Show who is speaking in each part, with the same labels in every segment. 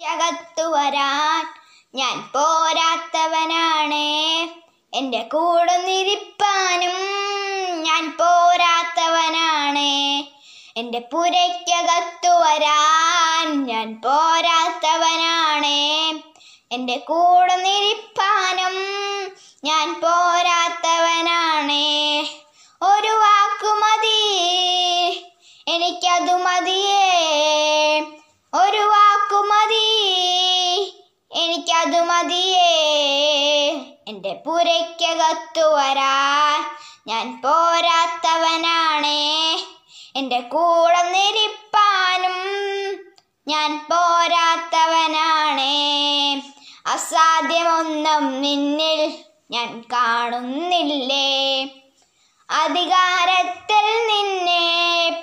Speaker 1: ക്കകത്തു വരാൻ ഞാൻ പോരാത്തവനാണ് എൻ്റെ കൂടെ നിരിപ്പാനും ഞാൻ പോരാത്തവനാണ് എൻ്റെ പുരയ്ക്കകത്തു വരാൻ ഞാൻ പോരാത്തവനാണ് എൻ്റെ കൂടെ നിരിപ്പാനും ഞാൻ പോരാത്തവനാണ് ഒരു മതി എനിക്കതു മതിയേ എൻ്റെ പുരയ്ക്കകത്തു വരാൻ ഞാൻ പോരാത്തവനാണേ എൻ്റെ കൂടെ നിരിപ്പാനും ഞാൻ പോരാത്തവനാണേ അസാധ്യമൊന്നും നിന്നിൽ ഞാൻ കാണുന്നില്ലേ അധികാരത്തിൽ നിന്നെ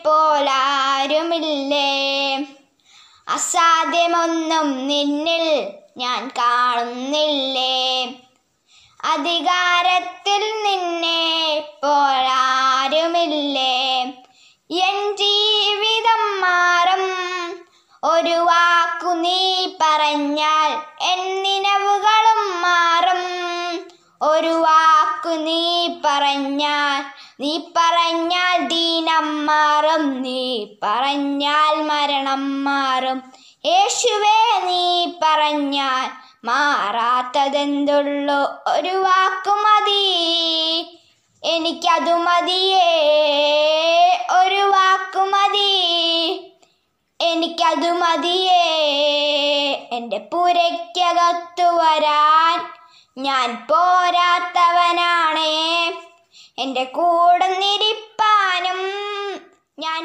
Speaker 1: പോലാരുമില്ലേ അസാധ്യമൊന്നും നിന്നിൽ ഞാൻ കാണുന്നില്ലേ അധികാരത്തിൽ നിന്നെ പോരാരുമില്ലേ എൻ ജീവിതം മാറും ഒരു വാക്കു നീ പറഞ്ഞാൽ എൻ നിലവുകളും മാറും ഒരു വാക്കു നീ പറഞ്ഞാൽ നീ പറഞ്ഞാൽ ദീനം മാറും നീ പറഞ്ഞാൽ മരണം മാറും യേശുവേ നീ പറഞ്ഞാൽ മാറാത്തതെന്തുള്ളു ഒരു വാക്കു മതി എനിക്കതു മതിയേ ഒരു വാക്കു മതി എനിക്കതു മതിയേ എൻ്റെ പുരയ്ക്കകത്തു വരാൻ ഞാൻ പോരാത്തവനാണേ എൻ്റെ കൂടെ നിരിപ്പാനും ഞാൻ